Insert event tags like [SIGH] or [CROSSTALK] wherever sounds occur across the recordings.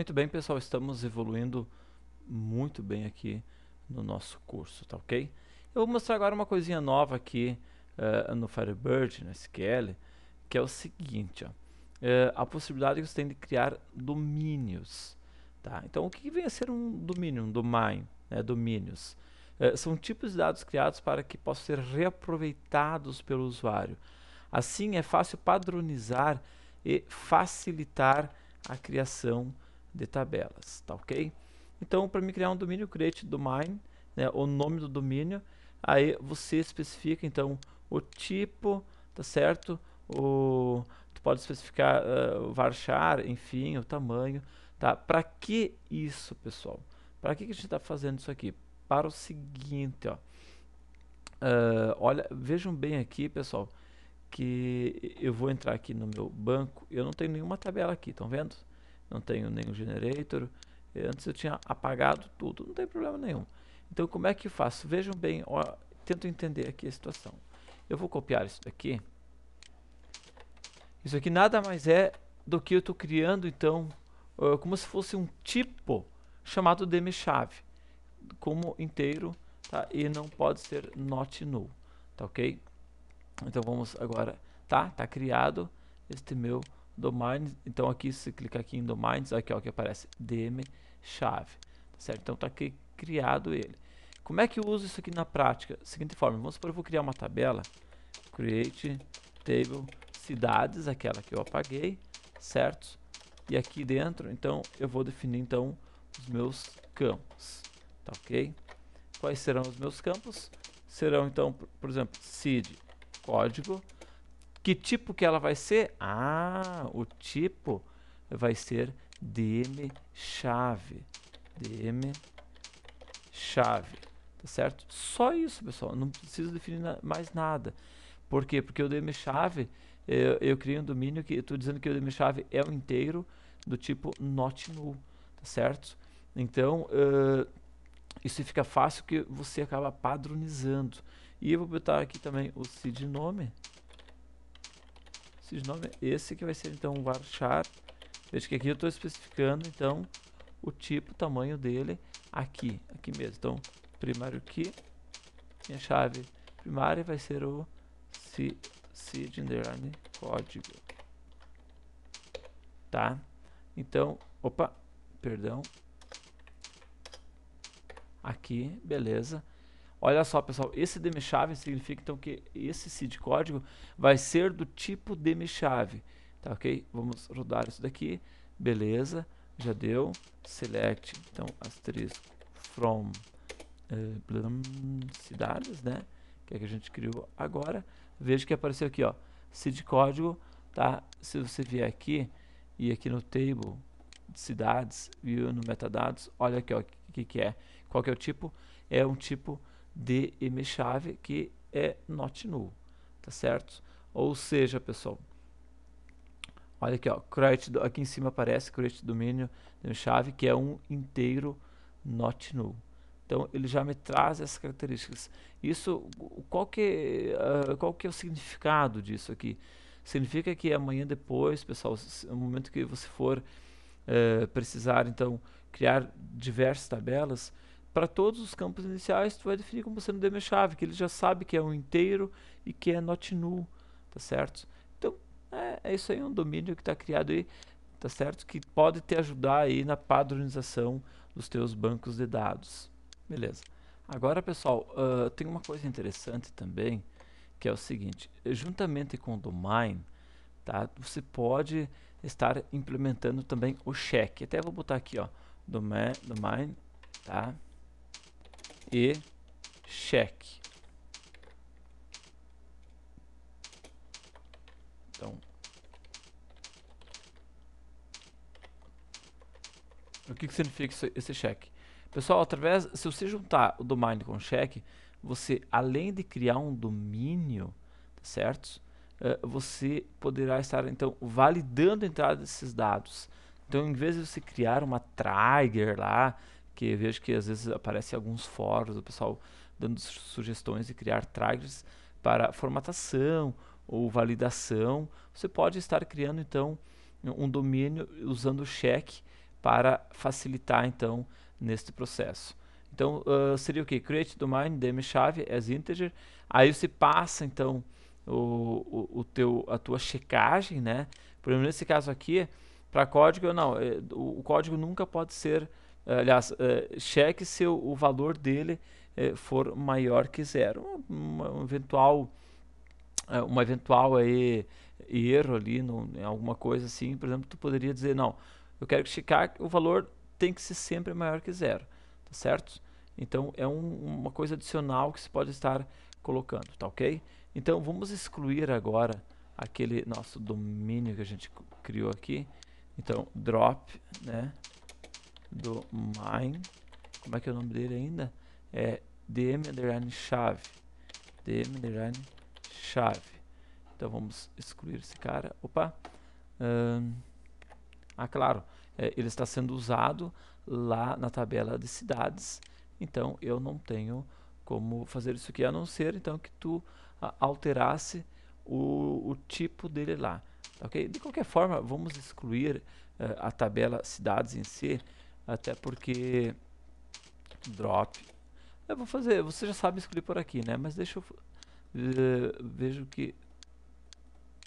Muito bem, pessoal, estamos evoluindo muito bem aqui no nosso curso, tá ok? Eu vou mostrar agora uma coisinha nova aqui uh, no Firebird, no SQL, que é o seguinte, ó, uh, a possibilidade que você tem de criar domínios, tá? Então, o que vem a ser um domínio, um domain, né, domínios? Uh, são tipos de dados criados para que possam ser reaproveitados pelo usuário. Assim, é fácil padronizar e facilitar a criação de tabelas, tá ok? Então, para me criar um domínio, create domain, né, o nome do domínio, aí você especifica então o tipo, tá certo? O tu pode especificar uh, o varchar, enfim, o tamanho, tá? Para que isso, pessoal? Para que, que a gente está fazendo isso aqui? Para o seguinte, ó. Uh, olha, vejam bem aqui, pessoal, que eu vou entrar aqui no meu banco. Eu não tenho nenhuma tabela aqui, estão vendo? não tenho nenhum generator. Eh, antes eu tinha apagado tudo, não tem problema nenhum. Então como é que eu faço? Vejam bem, ó, tento entender aqui a situação. Eu vou copiar isso daqui. Isso aqui nada mais é do que eu estou criando então como se fosse um tipo chamado chave como inteiro tá? e não pode ser not null tá ok então vamos agora tá tá criado este meu domains. Então aqui se clicar aqui em domains, aqui ó, que aparece dm chave, tá certo? Então tá aqui criado ele. Como é que eu uso isso aqui na prática? Seguinte forma, vamos supor eu vou criar uma tabela, create table cidades, aquela que eu apaguei, certo? E aqui dentro, então eu vou definir então os meus campos, tá ok? Quais serão os meus campos? Serão então, por exemplo, cid, código, que tipo que ela vai ser? Ah, o tipo vai ser DM chave. DM chave. Tá certo? Só isso, pessoal. Não preciso definir mais nada. Por quê? Porque o DM chave, eu, é, eu criei um domínio que estou dizendo que o DM chave é o inteiro do tipo not null. Tá certo? Então, uh, isso fica fácil que você acaba padronizando. E eu vou botar aqui também o seed nome. Sysnome é esse que vai ser então o varchar. Veja que aqui eu estou especificando então o tipo, o tamanho dele aqui, aqui mesmo. Então, primário key, minha chave primária vai ser o seed underline código. Tá? Então, opa, perdão. Aqui, beleza. Olha só, pessoal, esse DM-chave significa então que esse seed código vai ser do tipo DM-chave, tá ok? Vamos rodar isso daqui, beleza, já deu, select, então, asterisco, from, blum, eh, cidades, né, que é que a gente criou agora, veja que apareceu aqui, ó, seed código, tá? Se você vier aqui e aqui no table, cidades, e no metadados, olha aqui, ó, o que que é, qual que é o tipo? É um tipo de M-chave, que é not null, tá certo? Ou seja, pessoal, olha aqui, ó, create aqui em cima aparece create domínio de chave, que é um inteiro not null. Então ele já me traz essas características. Isso, qual que, uh, qual que é o significado disso aqui? Significa que amanhã depois, pessoal, no momento que você for uh, precisar, então, criar diversas tabelas, para todos os campos iniciais, tu vai definir como sendo DM-chave, que ele já sabe que é um inteiro e que é not null, tá certo? Então, é, é isso aí, um domínio que está criado aí, tá certo? Que pode te ajudar aí na padronização dos teus bancos de dados. Beleza. Agora, pessoal, uh, tem uma coisa interessante também, que é o seguinte, juntamente com o domain, tá? Você pode estar implementando também o check. Até vou botar aqui, ó, domain, domain tá? e cheque. Então, o que, que significa esse cheque? Pessoal, através, se você juntar o domínio com o cheque, você além de criar um domínio, tá certo? Uh, você poderá estar então validando a entrada desses dados. Então, em vez de você criar uma trigger lá, porque vejo que às vezes aparecem alguns fóruns, o pessoal dando sugestões de criar triggers para formatação ou validação. Você pode estar criando então um domínio usando o check para facilitar então neste processo. Então uh, seria o que? Create domain dm chave as integer. Aí você passa então o, o, o teu, a tua checagem, né? Por exemplo, nesse caso aqui, para código não, é, o, o código nunca pode ser eh, aliás, eh, cheque se o valor dele eh, for maior que zero. Uma, um eventual, uma eventual aí, erro ali, no, em alguma coisa assim, por exemplo, tu poderia dizer, não, eu quero checar que o valor tem que ser sempre maior que zero, tá certo? Então, é um, uma coisa adicional que se pode estar colocando, tá ok? Então, vamos excluir agora aquele nosso domínio que a gente criou aqui. Então, drop, né? do mine, como é que é o nome dele ainda? É dm underline chave, dm underline chave. Então vamos excluir esse cara, opa. ah, claro, é, ele está sendo usado lá na tabela de cidades, então eu não tenho como fazer isso aqui, a não ser então que tu ah, alterasse o, o, tipo dele lá. ok? De qualquer forma, vamos excluir eh, a tabela cidades em si, até porque drop. Eu vou fazer, você já sabe escolher por aqui, né? Mas deixa eu vejo que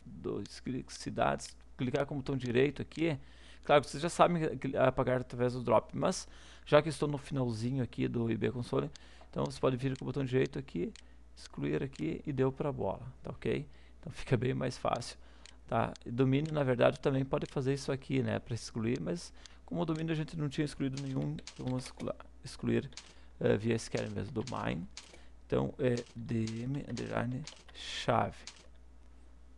dois cliques cidades, clicar com o botão direito aqui. Claro, vocês já sabem apagar através do drop, mas já que estou no finalzinho aqui do IB console, então você pode vir com o botão direito aqui, excluir aqui e deu para bola, tá OK? Então [LAUGHS] fica bem mais fácil, tá? E domínio, na verdade, também pode fazer isso aqui, né, para excluir, mas como o domínio a gente não tinha excluído nenhum, então vamos excluir uh, via SQL mesmo, main Então é dm underline chave.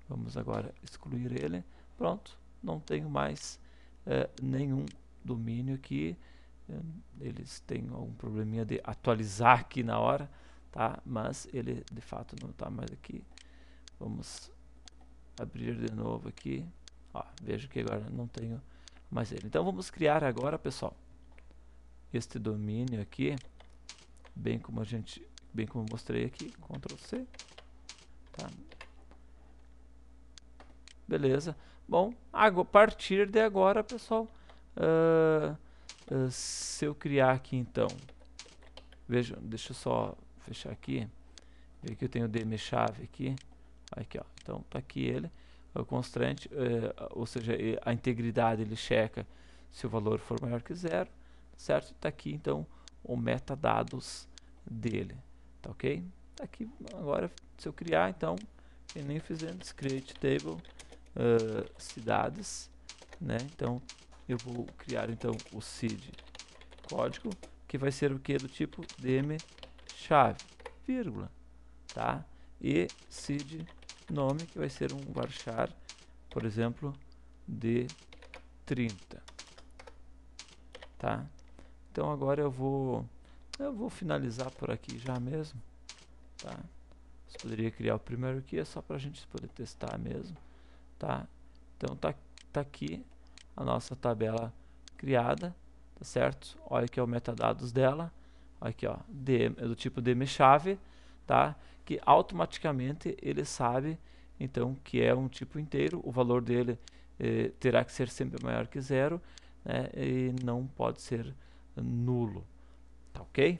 Vamos agora excluir ele. Pronto, não tenho mais uh, nenhum domínio aqui. Eles têm algum probleminha de atualizar aqui na hora, tá? Mas ele de fato não está mais aqui. Vamos abrir de novo aqui. Ó, vejo que agora não tenho mais ele. Então vamos criar agora, pessoal, este domínio aqui, bem como a gente, bem como mostrei aqui, Ctrl C, tá? Beleza. Bom, a partir de agora, pessoal, uh, uh, se eu criar aqui então, veja, deixa eu só fechar aqui, aqui eu tenho DM chave aqui, aqui ó, então tá aqui ele. Eh, constante, eh, ou seja, a integridade ele checa se o valor for maior que zero, certo? Está aqui então o metadados dele, tá ok? Tá aqui agora, se eu criar então, e nem fizemos create table uh, cidades, né? Então eu vou criar então o cid código que vai ser o que do tipo dm chave, vírgula, tá? E cid nome que vai ser um varchar, por exemplo, de 30. Tá? Então agora eu vou eu vou finalizar por aqui já mesmo. Tá? Você poderia criar o primeiro aqui, é só para a gente poder testar mesmo. Tá? Então tá, tá aqui a nossa tabela criada, tá certo? Olha aqui é o metadados dela. Aqui ó, DM, é do tipo DM chave tá? Que automaticamente ele sabe então que é um tipo inteiro, o valor dele eh, terá que ser sempre maior que zero né, e não pode ser nulo, tá ok?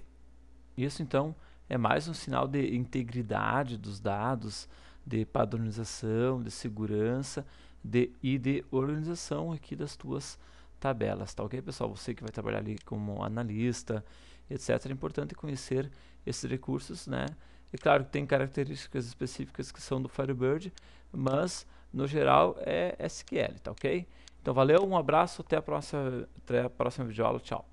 Isso então é mais um sinal de integridade dos dados, de padronização, de segurança de, e de organização aqui das tuas tabelas, tá ok pessoal? Você que vai trabalhar ali como analista, etc. É importante conhecer esses recursos, né? e é claro que tem características específicas que são do Firebird, mas no geral é SQL, tá ok? Então valeu, um abraço, até a próxima, até a próxima videoaula, tchau.